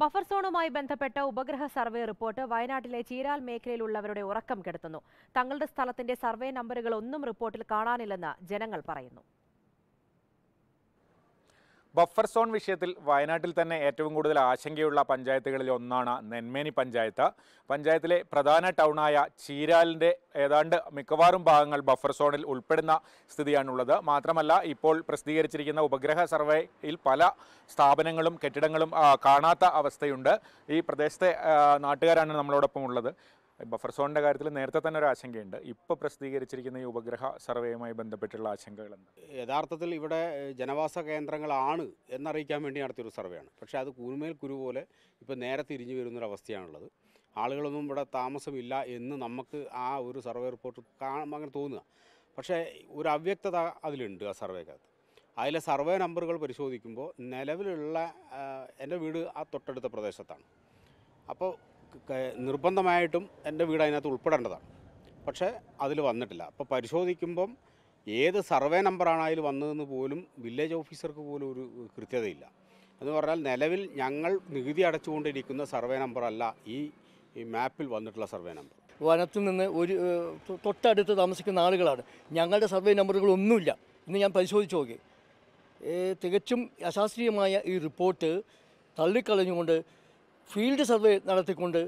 buffer സോണുമായി ബന്ധപ്പെട്ട ഉപഗ്രഹ survey report വയനാട്ടിലെ ചീരാൽ മേഖലയിലുള്ളവരുടെ ഉറക്കം കെടുത്തുന്നു തങ്ങളുടെ സ്ഥലത്തിന്റെ സർവേ നമ്പറുകൾ ഒന്നും റിപ്പോർട്ടിൽ കാണാനില്ലെന്ന് ജനങ്ങൾ പറയുന്നു ബഫർ സോൺ വിഷയത്തിൽ വയനാട്ടിൽ തന്നെ ഏറ്റവും കൂടുതൽ ആശങ്കയുള്ള പഞ്ചായത്തുകളിൽ ഒന്നാണ് നെന്മേനി പഞ്ചായത്ത് പഞ്ചായത്തിലെ പ്രധാന ടൗണായ ചീരാലിൻ്റെ ഏതാണ്ട് മിക്കവാറും ഭാഗങ്ങൾ ബഫർ സോണിൽ ഉൾപ്പെടുന്ന സ്ഥിതിയാണുള്ളത് മാത്രമല്ല ഇപ്പോൾ പ്രസിദ്ധീകരിച്ചിരിക്കുന്ന ഉപഗ്രഹ സർവേയിൽ പല സ്ഥാപനങ്ങളും കെട്ടിടങ്ങളും കാണാത്ത അവസ്ഥയുണ്ട് ഈ പ്രദേശത്തെ നാട്ടുകാരാണ് നമ്മളോടൊപ്പം ഉള്ളത് ബഫർ സോണിൻ്റെ കാര്യത്തിൽ നേരത്തെ തന്നെ ഒരു ആശങ്കയുണ്ട് ഇപ്പോൾ പ്രസിദ്ധീകരിച്ചിരിക്കുന്ന ഈ ഉപഗ്രഹ സർവേയുമായി ബന്ധപ്പെട്ടുള്ള ആശങ്കകൾ യഥാർത്ഥത്തിൽ ഇവിടെ ജനവാസ കേന്ദ്രങ്ങളാണ് എന്നറിയിക്കാൻ വേണ്ടി നടത്തിയൊരു സർവേയാണ് പക്ഷേ അത് കൂരുമേൽ കുരു പോലെ ഇപ്പോൾ നേരെ തിരിഞ്ഞു വരുന്നൊരവസ്ഥയാണുള്ളത് ആളുകളൊന്നും ഇവിടെ താമസമില്ല എന്ന് നമുക്ക് ആ ഒരു സർവേ റിപ്പോർട്ട് കാണുമ്പോൾ അങ്ങനെ തോന്നുക പക്ഷേ ഒരു അവ്യക്തത അതിലുണ്ട് ആ സർവേക്കകത്ത് അതിലെ സർവേ നമ്പറുകൾ പരിശോധിക്കുമ്പോൾ നിലവിലുള്ള എൻ്റെ വീട് ആ തൊട്ടടുത്ത പ്രദേശത്താണ് അപ്പോൾ നിർബന്ധമായിട്ടും എൻ്റെ വീട് അതിനകത്ത് ഉൾപ്പെടേണ്ടതാണ് പക്ഷേ അതിൽ വന്നിട്ടില്ല അപ്പോൾ പരിശോധിക്കുമ്പം ഏത് സർവേ നമ്പറാണ് അതിൽ വന്നതെന്ന് പോലും വില്ലേജ് ഓഫീസർക്ക് പോലും ഒരു കൃത്യതയില്ല എന്ന് പറഞ്ഞാൽ നിലവിൽ ഞങ്ങൾ നികുതി അടച്ചുകൊണ്ടിരിക്കുന്ന സർവേ നമ്പറല്ല ഈ മാപ്പിൽ വന്നിട്ടുള്ള സർവേ നമ്പർ വനത്തിൽ നിന്ന് ഒരു തൊട്ടടുത്ത് താമസിക്കുന്ന ആളുകളാണ് ഞങ്ങളുടെ സർവേ നമ്പറുകളൊന്നുമില്ല ഇന്ന് ഞാൻ പരിശോധിച്ച് നോക്കി തികച്ചും അശാസ്ത്രീയമായ ഈ റിപ്പോർട്ട് തള്ളിക്കളഞ്ഞുകൊണ്ട് ഫീൽഡ് സർവേ നടത്തിക്കൊണ്ട്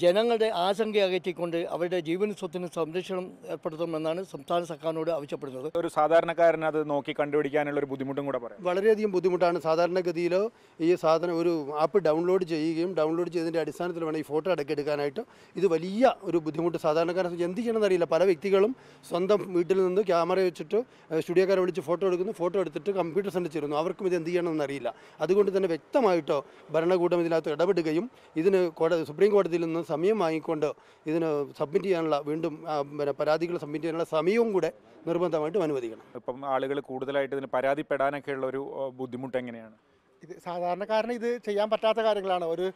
ജനങ്ങളുടെ ആശങ്ക അകറ്റിക്കൊണ്ട് അവരുടെ ജീവന സ്വത്തിന് സംരക്ഷണം ഏർപ്പെടുത്തണമെന്നാണ് സംസ്ഥാന സർക്കാരിനോട് ആവശ്യപ്പെടുന്നത് ഒരു സാധാരണക്കാരന് അത് നോക്കി കണ്ടുപിടിക്കാനുള്ള ഒരു ബുദ്ധിമുട്ടും കൂടെ പറയാം വളരെയധികം ബുദ്ധിമുട്ടാണ് സാധാരണഗതിയിലോ ഈ സാധനം ഒരു ആപ്പ് ഡൗൺലോഡ് ചെയ്യുകയും ഡൗൺലോഡ് ചെയ്തതിൻ്റെ അടിസ്ഥാനത്തിൽ വേണം ഈ ഫോട്ടോ അടക്കം എടുക്കാനായിട്ട് ഇത് വലിയ ഒരു ബുദ്ധിമുട്ട് സാധാരണക്കാരെ എന്ത് ചെയ്യണമെന്ന് അറിയില്ല പല വ്യക്തികളും സ്വന്തം വീട്ടിൽ നിന്ന് ക്യാമറ വെച്ചിട്ട് സ്റ്റുഡിയോക്കാരെ വിളിച്ച് ഫോട്ടോ എടുക്കുന്നു ഫോട്ടോ എടുത്തിട്ട് കമ്പ്യൂട്ടർ സെൻറ്റർ ചേരുന്നു അവർക്കും ഇത് എന്ത് ചെയ്യണമെന്ന് അറിയില്ല അതുകൊണ്ട് തന്നെ വ്യക്തമായിട്ടോ ഭരണകൂടം ഇതിനകത്ത് ഇടപെടുകയും ഇതിന് കോടതി സുപ്രീം കോടതിയിൽ നിന്ന് ഒന്ന് സമയം വാങ്ങിക്കൊണ്ട് ഇതിന് സബ്മിറ്റ് ചെയ്യാനുള്ള വീണ്ടും പിന്നെ പരാതികൾ സബ്മിറ്റ് ചെയ്യാനുള്ള സമയവും കൂടെ നിർബന്ധമായിട്ടും അനുവദിക്കണം ഇപ്പം ആളുകൾ കൂടുതലായിട്ട് ഇതിന് പരാതിപ്പെടാനൊക്കെയുള്ള ഒരു ബുദ്ധിമുട്ട് എങ്ങനെയാണ് ഇത് സാധാരണക്കാരന് ഇത് ചെയ്യാൻ പറ്റാത്ത കാര്യങ്ങളാണ് ഒരു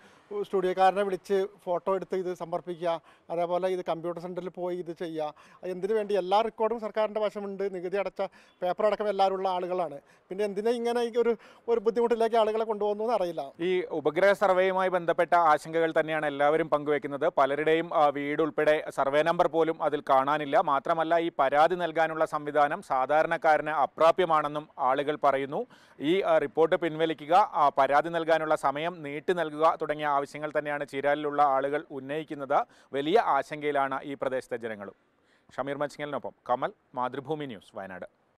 സ്റ്റുഡിയോക്കാരനെ വിളിച്ച് ഫോട്ടോ എടുത്ത് ഇത് സമർപ്പിക്കുക അതേപോലെ ഇത് കമ്പ്യൂട്ടർ സെൻറ്ററിൽ പോയി ഇത് ചെയ്യുക എന്തിനു വേണ്ടി എല്ലാ റെക്കോർഡും സർക്കാരിൻ്റെ വശമുണ്ട് നികുതി അടച്ച പേപ്പർ അടക്കം എല്ലാവരുള്ള ആളുകളാണ് പിന്നെ എന്തിനാ ഇങ്ങനെ ഒരു ഒരു ബുദ്ധിമുട്ടിലേക്ക് ആളുകളെ കൊണ്ടുപോകുന്നു അറിയില്ല ഈ ഉപഗ്രഹ സർവേയുമായി ബന്ധപ്പെട്ട ആശങ്കകൾ തന്നെയാണ് എല്ലാവരും പങ്കുവെക്കുന്നത് പലരുടെയും വീട് ഉൾപ്പെടെ സർവേ നമ്പർ പോലും അതിൽ കാണാനില്ല മാത്രമല്ല ഈ പരാതി നൽകാനുള്ള സംവിധാനം സാധാരണക്കാരന് അപ്രാപ്യമാണെന്നും ആളുകൾ പറയുന്നു ഈ റിപ്പോർട്ട് പിൻവലിക്കുക പരാതി നൽകാനുള്ള സമയം നീട്ടി നൽകുക തുടങ്ങിയ ആവശ്യങ്ങൾ തന്നെയാണ് ചീരാലിലുള്ള ആളുകൾ ഉന്നയിക്കുന്നത് വലിയ ആശങ്കയിലാണ് ഈ പ്രദേശത്തെ ജനങ്ങളും ഷമീർ മച്ചിങ്ങലിനൊപ്പം കമൽ മാതൃഭൂമി ന്യൂസ് വയനാട്